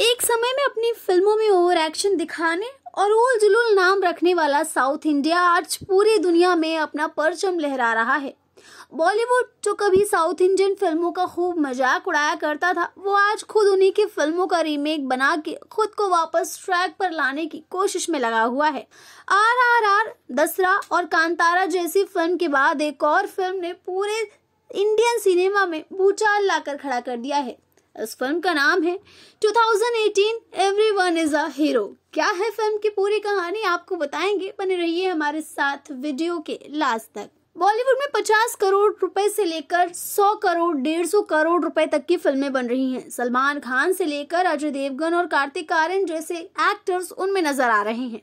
एक समय में अपनी फिल्मों में ओवर एक्शन दिखाने और उल जुलूल नाम रखने वाला साउथ इंडिया आज पूरी दुनिया में अपना परचम लहरा रहा है बॉलीवुड जो कभी साउथ इंडियन फिल्मों का खूब मजाक उड़ाया करता था वो आज खुद उन्हीं की फिल्मों का रीमेक बना के खुद को वापस ट्रैक पर लाने की कोशिश में लगा हुआ है आर आर आर दसरा और कांतारा जैसी फिल्म के बाद एक और फिल्म ने पूरे इंडियन सिनेमा में भूचाल लाकर खड़ा कर दिया है इस फिल्म का नाम है 2018 एवरीवन इज अ हीरो क्या है फिल्म की पूरी कहानी आपको बताएंगे बने रहिए हमारे साथ वीडियो के लास्ट तक बॉलीवुड में 50 करोड़ रुपए से लेकर 100 करोड़ डेढ़ सौ करोड़ रुपए तक की फिल्में बन रही हैं सलमान खान से लेकर अजय देवगन और कार्तिक आर्यन जैसे एक्टर्स उनमें नजर आ रहे हैं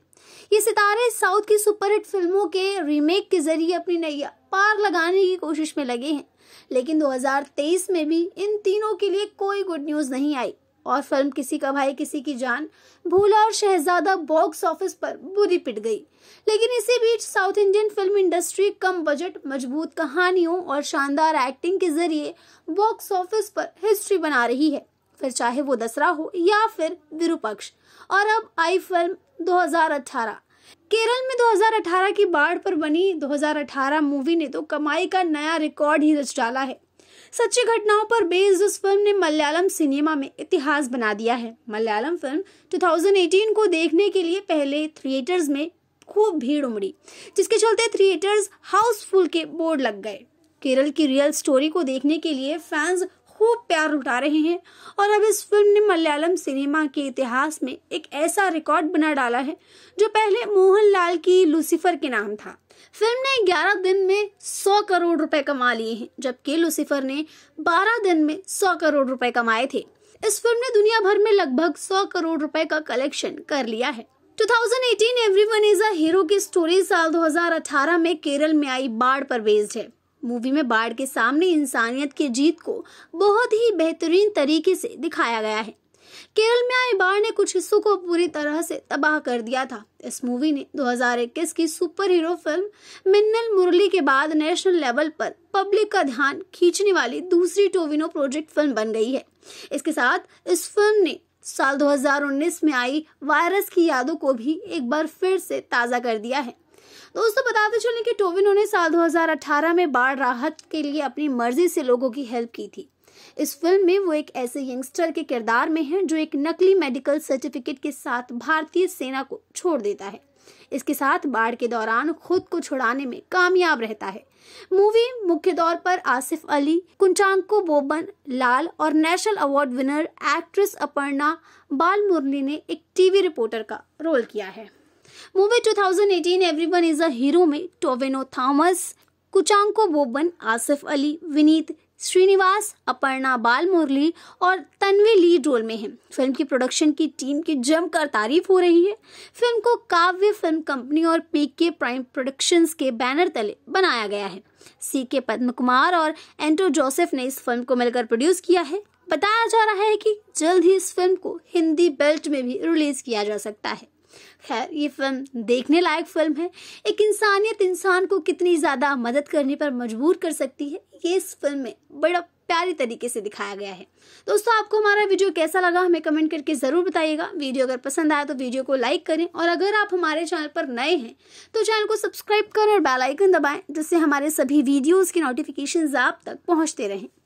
ये सितारे साउथ की सुपरहिट फिल्मों के रीमेक के जरिए अपनी नई पार लगाने की कोशिश में लगे हैं लेकिन 2023 में भी इन तीनों के लिए कोई गुड न्यूज़ नहीं आई और फिल्म किसी का भाई किसी की जान भूला और शहजादा बॉक्स ऑफिस पर बुरी पिट गई लेकिन इसी बीच साउथ इंडियन फिल्म इंडस्ट्री कम बजट मजबूत कहानियों और शानदार एक्टिंग के जरिए बॉक्स ऑफिस पर हिस्ट्री बना रही है फिर चाहे वो दसरा हो या फिर विरूपक्ष और अब आई फिल्म 2018 केरल में 2018 की बाढ़ पर बनी 2018 मूवी ने तो कमाई का नया रिकॉर्ड ही रच डाला है सच्ची घटनाओं पर बेस्ड उस फिल्म ने मलयालम सिनेमा में इतिहास बना दिया है मलयालम फिल्म 2018 को देखने के लिए पहले थिएटर्स में खूब भीड़ उमड़ी जिसके चलते थिएटर्स हाउसफुल के बोर्ड लग गए केरल की रियल स्टोरी को देखने के लिए फैंस खूब प्यार उठा रहे हैं और अब इस फिल्म ने मलयालम सिनेमा के इतिहास में एक ऐसा रिकॉर्ड बना डाला है जो पहले मोहनलाल की लूसीफर के नाम था फिल्म ने 11 दिन में 100 करोड़ रुपए कमा लिए हैं जबकि लूसीफर ने 12 दिन में 100 करोड़ रुपए कमाए थे इस फिल्म ने दुनिया भर में लगभग 100 करोड़ रुपए का कलेक्शन कर लिया है 2018 एवरीवन इज अ हीरो की स्टोरी साल 2018 में केरल में आई बाढ़ पर बेस्ड है मूवी में बाढ़ के सामने इंसानियत की जीत को बहुत ही बेहतरीन तरीके से दिखाया गया है केरल में आए बाढ़ ने कुछ हिस्सों को पूरी तरह से तबाह कर दिया था इस मूवी ने 2021 की super hero film Minnal Murali के बाद नेशनल लेवल पर पब्लिक का ध्यान खींचने वाली दूसरी टोविनो प्रोजेक्ट फिल्म बन गई है इसके साथ इस फिल्म ने साल 2019 में आई वायरस की यादों को भी एक बार फिर से ताज़ा कर दिया है दोस्तों बताते चले कि टोविनो ने साल 2018 में बाढ़ राहत के लिए अपनी मर्जी से लोगों की हेल्प की थी इस फिल्म में वो एक ऐसे यंगस्टर के किरदार में हैं जो एक नकली मेडिकल सर्टिफिकेट के साथ भारतीय सेना को छोड़ देता है इसके साथ बाढ़ के दौरान खुद को छुड़ाने में कामयाब रहता है मूवी मुख्य तौर पर आसिफ अली कुंचांको बोबन लाल और national award winner actress Aparna Balamurali ने एक टीवी रिपोर्टर का रोल किया है movie 2018 everyone is a hero में टोवेनो थॉमस कुचांको बोबन आसिफ अली विनीत श्रीनिवास अपर्णा बाल मुरली और तन्वी लीड रोल में हैं फिल्म की प्रोडक्शन की टीम की जमकर तारीफ हो रही है फिल्म को काव्य फिल्म कंपनी और पी के प्राइम प्रोडक्शंस के बैनर तले बनाया गया है सी के पद्म कुमार और एंटो जोसेफ ने इस फिल्म को मिलकर प्रोड्यूस किया है बताया जा रहा है कि जल्द ही इस फिल्म को हिंदी बेल्ट में भी रिलीज किया जा सकता है खैर ये फिल्म देखने लायक फिल्म है एक इंसानियत इंसान को कितनी ज़्यादा मदद करने पर मजबूर कर सकती है ये इस फिल्म में बड़ा प्यारी तरीके से दिखाया गया है दोस्तों आपको हमारा वीडियो कैसा लगा हमें कमेंट करके ज़रूर बताइएगा वीडियो अगर पसंद आया तो वीडियो को लाइक करें और अगर आप हमारे चैनल पर नए हैं तो चैनल को सब्सक्राइब करें और बेलाइकन दबाएँ जिससे हमारे सभी वीडियोज़ की नोटिफिकेशन आप तक पहुंचते रहें